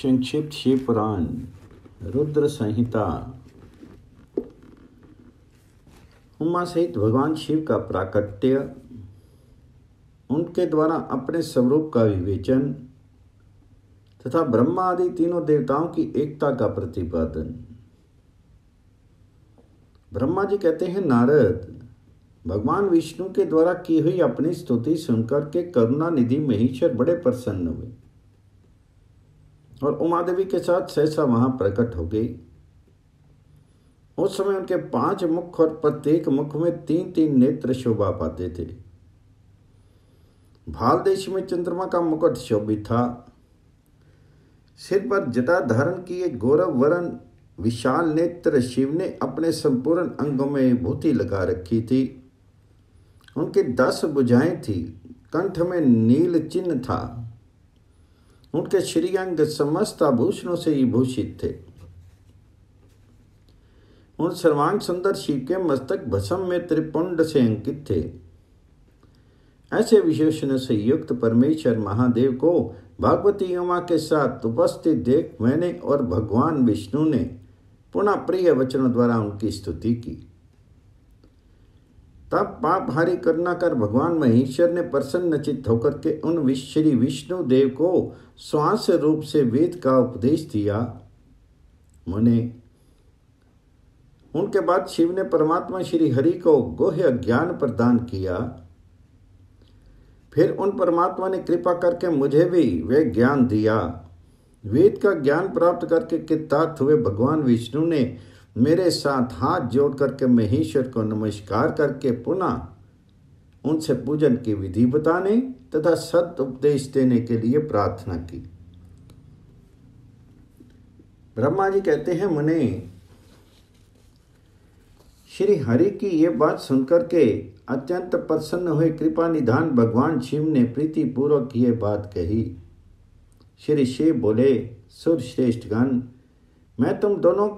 संक्षिप्त शिव पुराण रुद्र संहिता उमा सहित भगवान शिव का प्राकट्य उनके द्वारा अपने स्वरूप का विवेचन तथा ब्रह्मा आदि तीनों देवताओं की एकता का प्रतिपादन ब्रह्मा जी कहते हैं नारद भगवान विष्णु के द्वारा की हुई अपनी स्तुति सुनकर के करुणा निधि महेश्वर बड़े प्रसन्न हुए और उमा देवी के साथ सहसा वहां प्रकट हो गई उस समय उनके पांच मुख और प्रत्येक मुख में तीन तीन नेत्र शोभा पाते थे भाल देश में चंद्रमा का मुकुट शोभित था सिर पर जटा धारण किए गौरव वरण विशाल नेत्र शिव ने अपने संपूर्ण अंगों में भूति लगा रखी थी उनके दस बुझाएं थी कंठ में नील चिन्ह था उनके श्रीअंग समस्त आभूषणों से ही भूषित थे उन सर्वांग सुंदर शिव के मस्तक भसम में त्रिपुंड से अंकित थे ऐसे विशेषण से युक्त परमेश्वर महादेव को भागवती उमा के साथ उपस्थित देख मैंने और भगवान विष्णु ने पुनः प्रिय वचनों द्वारा उनकी स्तुति की तब पाप करना कर भगवान महेश्वर ने प्रसन्न चित्त होकर के उन श्री विष्णु देव को श्वास रूप से वेद का उपदेश दिया मुने उनके बाद शिव ने परमात्मा श्री हरि को गोह्य ज्ञान प्रदान किया फिर उन परमात्मा ने कृपा करके मुझे भी वे ज्ञान दिया वेद का ज्ञान प्राप्त करके कृतार्थ हुए भगवान विष्णु ने मेरे साथ हाथ जोड़ करके महेश्वर को नमस्कार करके पुनः उनसे पूजन की विधि बताने तथा सत उपदेश देने के लिए प्रार्थना की ब्रह्मा जी कहते हैं मुने श्री हरि की ये बात सुनकर के अत्यंत प्रसन्न हुए कृपा निधान भगवान शिव ने प्रीतिपूर्वक ये बात कही श्री शिव बोले गण मैं तुम दोनों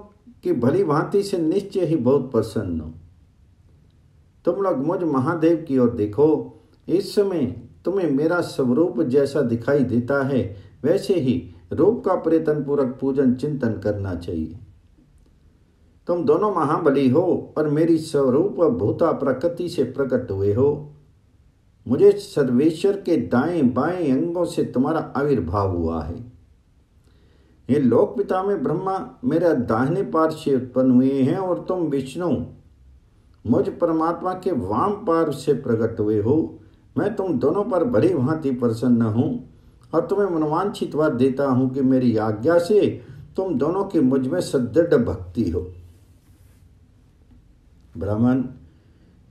कि भली भांति से निश्चय ही बहुत प्रसन्न हो तुम लोग मुझ महादेव की ओर देखो इस समय तुम्हें मेरा स्वरूप जैसा दिखाई देता है वैसे ही रूप का प्रयत्न पूर्वक पूजन चिंतन करना चाहिए तुम दोनों महाबली हो और मेरी स्वरूप भूता प्रकृति से प्रकट हुए हो मुझे सर्वेश्वर के दाएं बाएं अंगों से तुम्हारा आविर्भाव हुआ है हे लोक पिता में ब्रह्मा मेरे दाहिने पार से उत्पन्न हुए हैं और तुम विष्णु मुझ परमात्मा के वाम पार्व से प्रकट हुए हो मैं तुम दोनों पर भरी भांति प्रसन्न हूँ और तुम्हें मनवांचित बात देता हूँ कि मेरी आज्ञा से तुम दोनों की मुझ में सदृढ़ भक्ति हो ब्राह्मण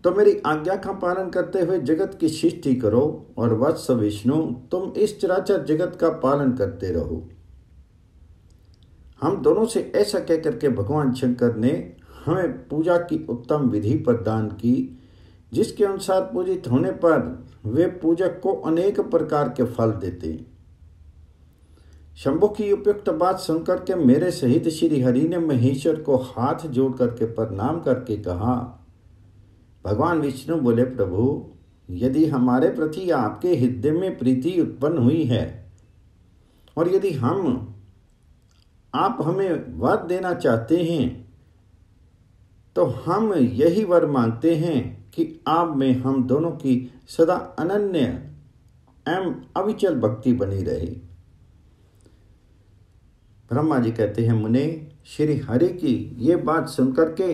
तो मेरी आज्ञा का पालन करते हुए जगत की सृष्टि करो और वत्स विष्णु तुम इस चराचर जगत का पालन करते रहो हम दोनों से ऐसा कह करके भगवान शंकर ने हमें पूजा की उत्तम विधि प्रदान की जिसके अनुसार पूजित होने पर वे पूजक को अनेक प्रकार के फल देते शंभु की उपयुक्त बात सुनकर के मेरे सहित श्री हरि ने महेश्वर को हाथ जोड़ करके प्रणाम करके कहा भगवान विष्णु बोले प्रभु यदि हमारे प्रति आपके हृदय में प्रीति उत्पन्न हुई है और यदि हम आप हमें वर देना चाहते हैं तो हम यही वर मानते हैं कि आप में हम दोनों की सदा अनन्य एवं अविचल भक्ति बनी रहे ब्रह्मा जी कहते हैं मुने श्री हरि की ये बात सुनकर के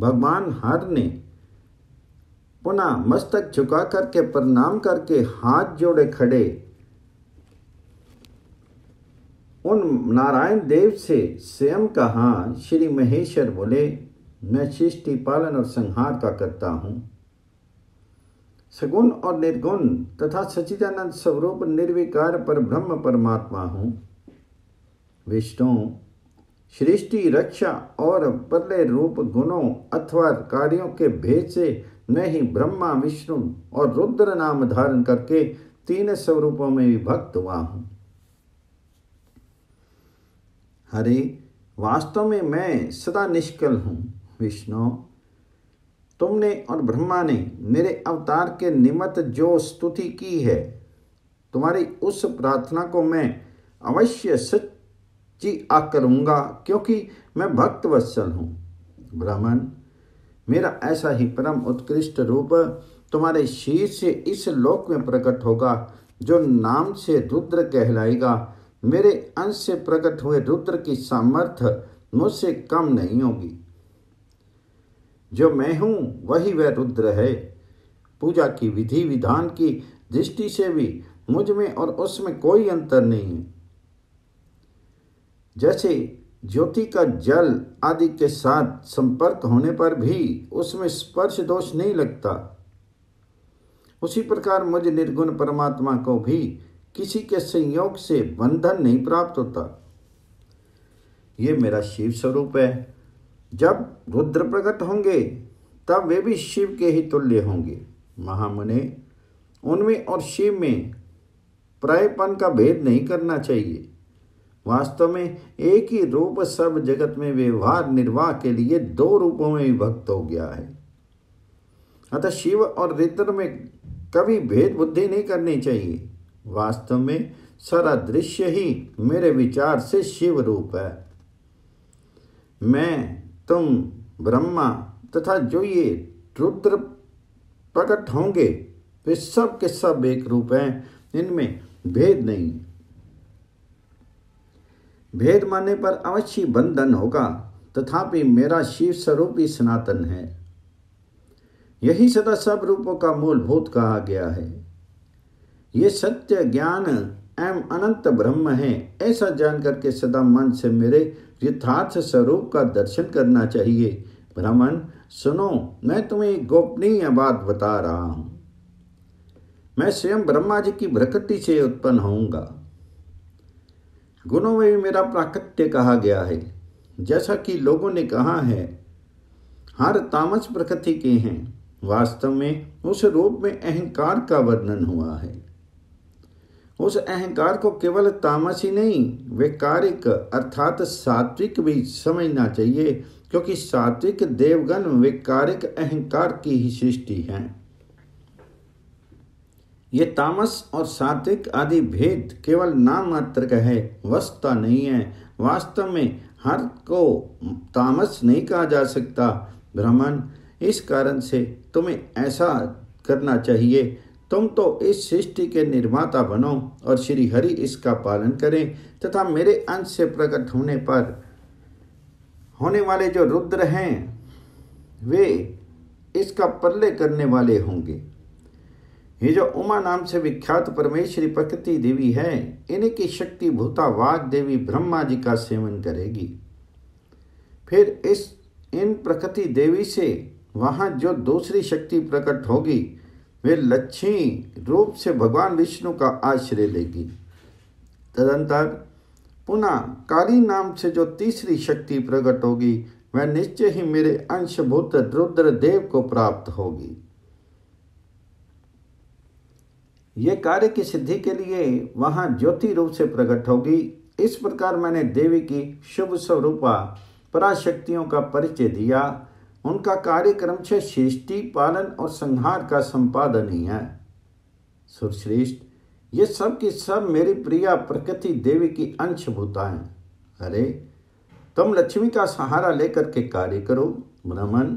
भगवान हर ने पुनः मस्तक झुका करके प्रणाम करके हाथ जोड़े खड़े उन नारायण देव से स्वयं कहा श्री महेश्वर बोले मैं सृष्टि पालन और संहार का करता हूँ सगुण और निर्गुण तथा सचिदानंद स्वरूप निर्विकार पर ब्रह्म परमात्मा हूँ विष्णु सृष्टि रक्षा और प्रलय रूप गुणों अथवा कार्यों के भेद से मैं ही ब्रह्मा विष्णु और रुद्र नाम धारण करके तीन स्वरूपों में विभक्त हुआ हूँ हरे वास्तव में मैं सदा निष्कल हूँ विष्णु तुमने और ब्रह्मा ने मेरे अवतार के निमित्त जो स्तुति की है तुम्हारी उस प्रार्थना को मैं अवश्य सच्ची आ करूँगा क्योंकि मैं भक्त वत्सल हूँ ब्राह्मण मेरा ऐसा ही परम उत्कृष्ट रूप तुम्हारे शीर से इस लोक में प्रकट होगा जो नाम से रुद्र कहलाएगा मेरे अंश से प्रकट हुए रुद्र की सामर्थ्य मुझसे कम नहीं होगी जो मैं हूं वही वह रुद्र है पूजा की विधि विधान की दृष्टि से भी मुझ में और उसमें कोई अंतर नहीं है जैसे ज्योति का जल आदि के साथ संपर्क होने पर भी उसमें स्पर्श दोष नहीं लगता उसी प्रकार मुझ निर्गुण परमात्मा को भी किसी के संयोग से बंधन नहीं प्राप्त होता ये मेरा शिव स्वरूप है जब रुद्र प्रकट होंगे तब वे भी शिव के ही तुल्य होंगे महामुने उनमें और शिव में प्रायपन का भेद नहीं करना चाहिए वास्तव में एक ही रूप सब जगत में व्यवहार निर्वाह के लिए दो रूपों में विभक्त हो गया है अतः शिव और रिद्र में कभी भेद बुद्धि नहीं करनी चाहिए वास्तव में सारा दृश्य ही मेरे विचार से शिव रूप है मैं तुम ब्रह्मा तथा जो ये रुद्र प्रकट होंगे वे सब के सब एक रूप हैं इनमें भेद नहीं भेद मानने पर अवश्य बंधन होगा तथापि मेरा शिव स्वरूप ही सनातन है यही सदा सब रूपों का मूलभूत कहा गया है ये सत्य ज्ञान एवं अनंत ब्रह्म है ऐसा जान करके सदा मन से मेरे यथार्थ स्वरूप का दर्शन करना चाहिए ब्राह्मण सुनो मैं तुम्हें गोपनीय बात बता रहा हूँ मैं स्वयं ब्रह्मा जी की प्रकृति से उत्पन्न होऊंगा गुणों में भी मेरा प्राकृत्य कहा गया है जैसा कि लोगों ने कहा है हर तामस प्रकृति के हैं वास्तव में उस रूप में अहंकार का वर्णन हुआ है उस अहंकार को केवल तामस ही नहीं वैकारिक अर्थात सात्विक भी समझना चाहिए क्योंकि सात्विक देवगण विकारिक अहंकार की ही सृष्टि है ये तामस और सात्विक आदि भेद केवल नाम मात्र का है वस्ता नहीं है वास्तव में हर को तामस नहीं कहा जा सकता ब्राह्मण इस कारण से तुम्हें ऐसा करना चाहिए तुम तो इस सृष्टि के निर्माता बनो और श्री हरि इसका पालन करें तथा मेरे अंश से प्रकट होने पर होने वाले जो रुद्र हैं वे इसका परले करने वाले होंगे ये जो उमा नाम से विख्यात परमेश्वरी प्रकृति देवी है इनकी शक्ति भूता वाग देवी ब्रह्मा जी का सेवन करेगी फिर इस इन प्रकृति देवी से वहाँ जो दूसरी शक्ति प्रकट होगी वे लक्ष्मी रूप से भगवान विष्णु का आश्रय लेगी तदंतर पुनः काली नाम से जो तीसरी शक्ति प्रकट होगी वह निश्चय ही मेरे अंशभूत रुद्र देव को प्राप्त होगी ये कार्य की सिद्धि के लिए वहां ज्योति रूप से प्रकट होगी इस प्रकार मैंने देवी की शुभ स्वरूपा पराशक्तियों का परिचय दिया उनका कार्यक्रम छह सृष्टि पालन और संहार का संपादन ही है सुरश्रेष्ठ ये सब की सब मेरी प्रिया प्रकृति देवी की अंशभूता है अरे तुम लक्ष्मी का सहारा लेकर के कार्य करो ब्राह्मण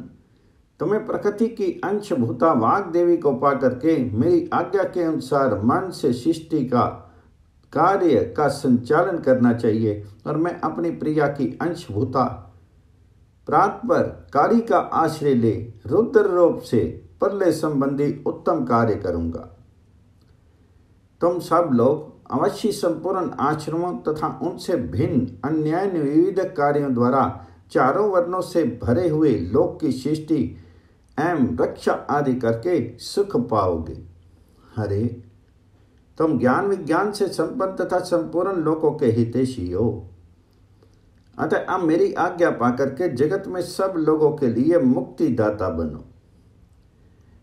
तुम्हें प्रकृति की अंशभूता वाग देवी को पा करके मेरी आज्ञा के अनुसार मन से सृष्टि का कार्य का संचालन करना चाहिए और मैं अपनी प्रिया की अंशभूता प्रात पर काली का आश्रय ले रुद्र रूप से परले संबंधी उत्तम कार्य करूंगा तुम सब लोग अवश्य संपूर्ण आश्रमों तथा उनसे भिन्न अन्य विविध कार्यों द्वारा चारों वर्णों से भरे हुए लोक की सृष्टि एवं रक्षा आदि करके सुख पाओगे हरे तुम ज्ञान विज्ञान से संपन्न तथा संपूर्ण लोकों के हितेशी हो अतः अब मेरी आज्ञा पाकर के जगत में सब लोगों के लिए मुक्तिदाता बनो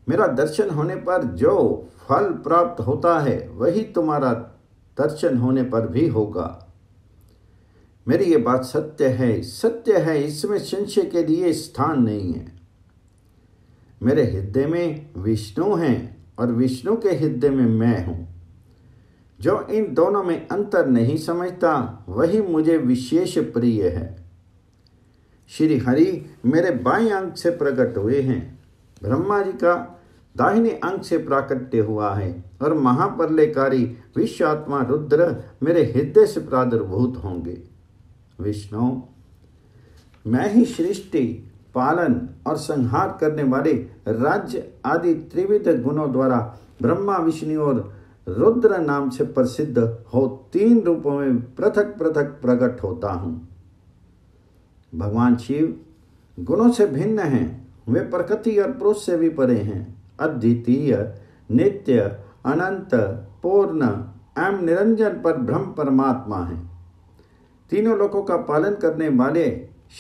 मेरा दर्शन होने पर जो फल प्राप्त होता है वही तुम्हारा दर्शन होने पर भी होगा मेरी ये बात सत्य है सत्य है इसमें संशय के लिए स्थान नहीं है मेरे हृदय में विष्णु हैं और विष्णु के हृदय में मैं हूं जो इन दोनों में अंतर नहीं समझता वही मुझे विशेष प्रिय है श्री हरि मेरे बाएं अंग से प्रकट हुए हैं ब्रह्मा जी का दाहिने अंग से प्राकट्य हुआ है और महापरलेकारी विश्वात्मा रुद्र मेरे हृदय से प्रादुर्भूत होंगे विष्णु मैं ही सृष्टि पालन और संहार करने वाले राज्य आदि त्रिविध गुणों द्वारा ब्रह्मा विष्णु और रुद्र नाम से प्रसिद्ध हो तीन रूपों में पृथक पृथक प्रकट होता हूं भगवान शिव गुणों से भिन्न हैं वे प्रकृति और पुरुष से भी परे हैं अद्वितीय नित्य अनंत पूर्ण एवं निरंजन पर ब्रह्म परमात्मा हैं तीनों लोकों का पालन करने वाले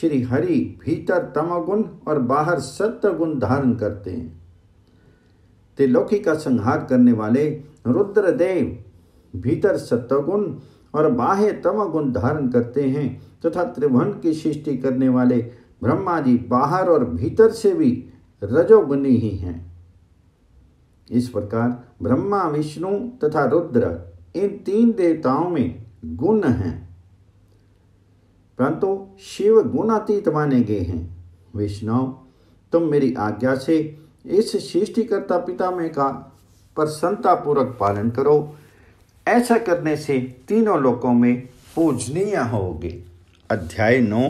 श्री हरि भीतर तमगुण और बाहर सत्य गुण धारण करते हैं त्रिलोकी का संहार करने वाले रुद्रदेव भीतर सत्वगुण और बाह्य तमगुण धारण करते हैं तथा तो त्रिभुवन की सृष्टि करने वाले ब्रह्मा जी बाहर और भीतर से भी रजोगुणी ही हैं इस प्रकार ब्रह्मा विष्णु तथा रुद्र इन तीन देवताओं में गुण हैं परंतु शिव गुणातीत माने गए हैं विष्णु तुम मेरी आज्ञा से इस सृष्टिकर्ता पितामह का प्रसन्नता पूर्वक पालन करो ऐसा करने से तीनों लोकों में पूजनीय होगी अध्याय नौ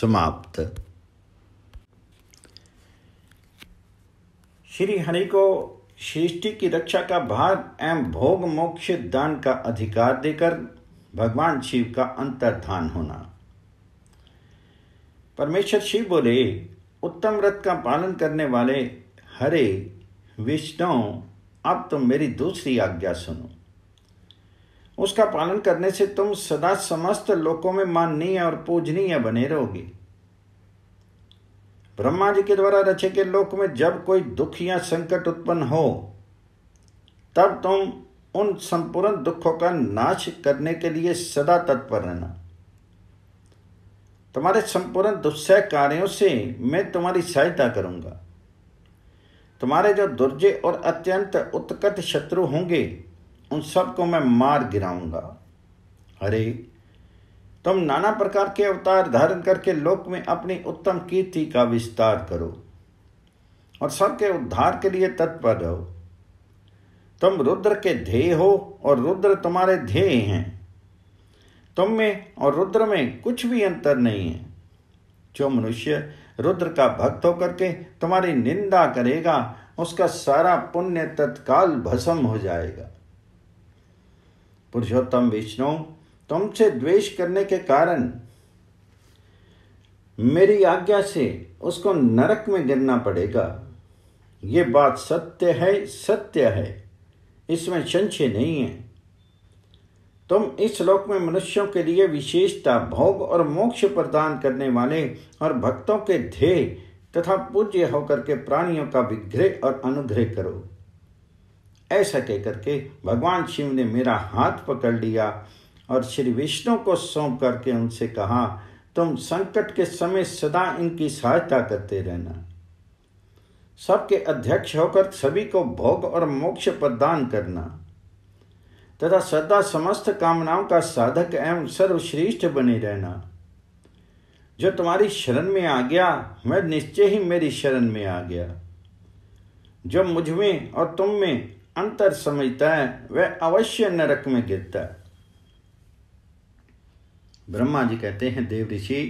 समाप्त श्री हरि को सृष्टि की रक्षा का भार एवं भोग मोक्ष दान का अधिकार देकर भगवान शिव का अंतर्धान होना परमेश्वर शिव बोले उत्तम व्रत का पालन करने वाले हरे विष्णु अब तुम मेरी दूसरी आज्ञा सुनो उसका पालन करने से तुम सदा समस्त लोकों में माननीय और पूजनीय बने रहोगे ब्रह्मा जी के द्वारा रचे के लोक में जब कोई दुख या संकट उत्पन्न हो तब तुम उन संपूर्ण दुखों का नाश करने के लिए सदा तत्पर रहना तुम्हारे संपूर्ण दुस्सह कार्यों से मैं तुम्हारी सहायता करूंगा तुम्हारे जो दुर्जय और अत्यंत उत्कट शत्रु होंगे उन सबको मैं मार गिराऊंगा अरे तुम नाना प्रकार के अवतार धारण करके लोक में अपनी उत्तम कीर्ति का विस्तार करो और सबके उद्धार के लिए तत्पर रहो तुम रुद्र के ध्येय हो और रुद्र तुम्हारे ध्येय हैं तुम में और रुद्र में कुछ भी अंतर नहीं है जो मनुष्य रुद्र का भक्त होकर के तुम्हारी निंदा करेगा उसका सारा पुण्य तत्काल भस्म हो जाएगा पुरुषोत्तम विष्णु तुमसे द्वेष करने के कारण मेरी आज्ञा से उसको नरक में गिरना पड़ेगा ये बात सत्य है सत्य है इसमें संशय नहीं है तुम इस श्लोक में मनुष्यों के लिए विशेषता भोग और मोक्ष प्रदान करने वाले और भक्तों के ध्येय तथा पूज्य होकर के प्राणियों का विग्रह और अनुग्रह करो ऐसा कह करके भगवान शिव ने मेरा हाथ पकड़ लिया और श्री विष्णु को सौंप करके उनसे कहा तुम संकट के समय सदा इनकी सहायता करते रहना सबके अध्यक्ष होकर सभी को भोग और मोक्ष प्रदान करना तथा सदा समस्त कामनाओं का साधक एवं सर्वश्रेष्ठ बने रहना जो तुम्हारी शरण में आ गया मैं निश्चय ही मेरी शरण में आ गया जो मुझ में और तुम में अंतर समझता है वह अवश्य नरक में गिरता है ब्रह्मा जी कहते हैं देव ऋषि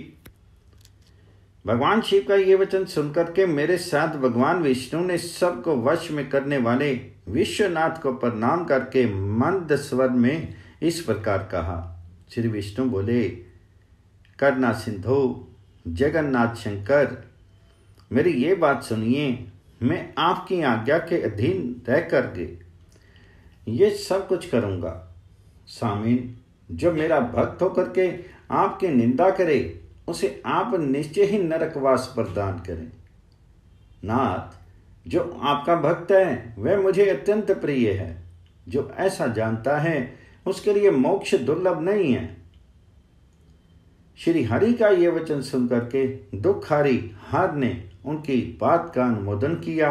भगवान शिव का ये वचन सुनकर के मेरे साथ भगवान विष्णु ने सबको वश में करने वाले विश्वनाथ को प्रणाम करके मंद स्वर में इस प्रकार कहा श्री विष्णु बोले करना सिंधु जगन्नाथ शंकर मेरी ये बात सुनिए मैं आपकी आज्ञा के अधीन रह कर ये सब कुछ करूँगा सामिन जो मेरा भक्त होकर के आपकी निंदा करे उसे आप निश्चय ही नरकवास प्रदान करें नाथ जो आपका भक्त है वह मुझे अत्यंत प्रिय है जो ऐसा जानता है उसके लिए मोक्ष दुर्लभ नहीं है श्री हरि का ये वचन सुन करके हरि हार ने उनकी बात का अनुमोदन किया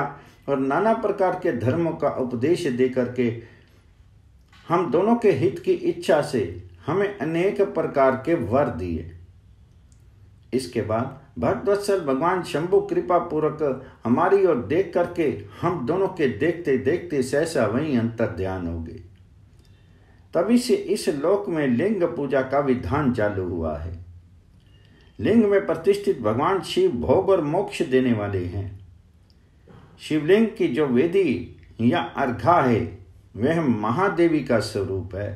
और नाना प्रकार के धर्मों का उपदेश दे करके हम दोनों के हित की इच्छा से हमें अनेक प्रकार के वर दिए इसके बाद भरतवत्सल भगवान शंभु कृपा पूर्वक हमारी ओर देख करके हम दोनों के देखते देखते सहसा वहीं अंतर ध्यान हो गए तभी से इस लोक में लिंग पूजा का विधान चालू हुआ है लिंग में प्रतिष्ठित भगवान शिव भोग और मोक्ष देने वाले हैं शिवलिंग की जो वेदी या अर्घा है वह महादेवी का स्वरूप है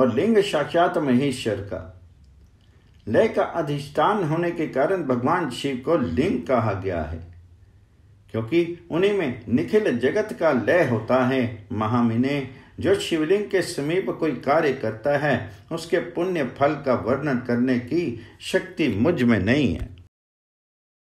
और लिंग साक्षात महेश्वर का लय का अधिष्ठान होने के कारण भगवान शिव को लिंग कहा गया है क्योंकि उन्हीं में निखिल जगत का लय होता है महामिने जो शिवलिंग के समीप कोई कार्य करता है उसके पुण्य फल का वर्णन करने की शक्ति मुझ में नहीं है